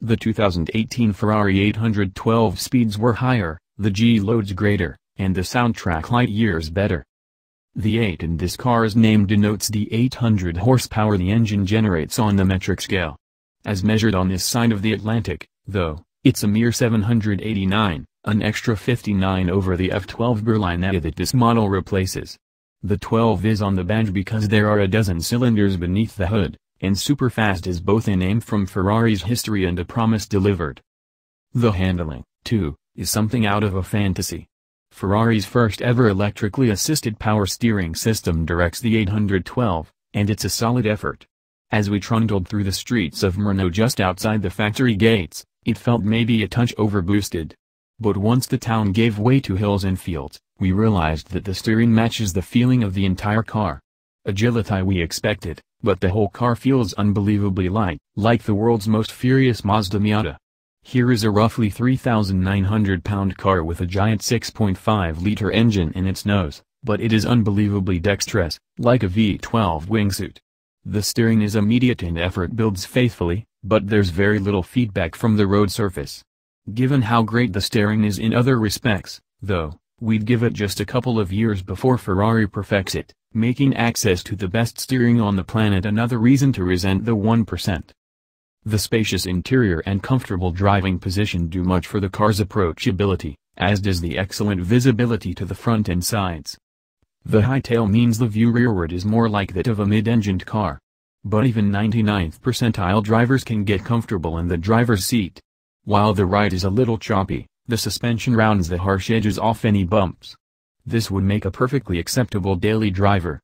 The 2018 Ferrari 812 speeds were higher, the G loads greater, and the soundtrack light years better. The 8 in this car's name denotes the 800 horsepower the engine generates on the metric scale. As measured on this side of the Atlantic, though, it's a mere 789, an extra 59 over the F12 Berlinetta that this model replaces. The 12 is on the badge because there are a dozen cylinders beneath the hood, and superfast is both a name from Ferrari's history and a promise delivered. The handling, too, is something out of a fantasy. Ferrari's first ever electrically assisted power steering system directs the 812, and it's a solid effort. As we trundled through the streets of Murno just outside the factory gates, it felt maybe a touch overboosted. But once the town gave way to hills and fields, we realized that the steering matches the feeling of the entire car agility we expected, but the whole car feels unbelievably light, like the world's most furious Mazda Miata. Here is a roughly 3,900 pound car with a giant 6.5 liter engine in its nose, but it is unbelievably dexterous, like a V12 wingsuit. The steering is immediate and effort builds faithfully, but there's very little feedback from the road surface. Given how great the steering is in other respects, though, We'd give it just a couple of years before Ferrari perfects it, making access to the best steering on the planet another reason to resent the 1%. The spacious interior and comfortable driving position do much for the car's approachability, as does the excellent visibility to the front and sides. The high tail means the view rearward is more like that of a mid-engined car. But even 99th percentile drivers can get comfortable in the driver's seat. While the ride is a little choppy, the suspension rounds the harsh edges off any bumps. This would make a perfectly acceptable daily driver.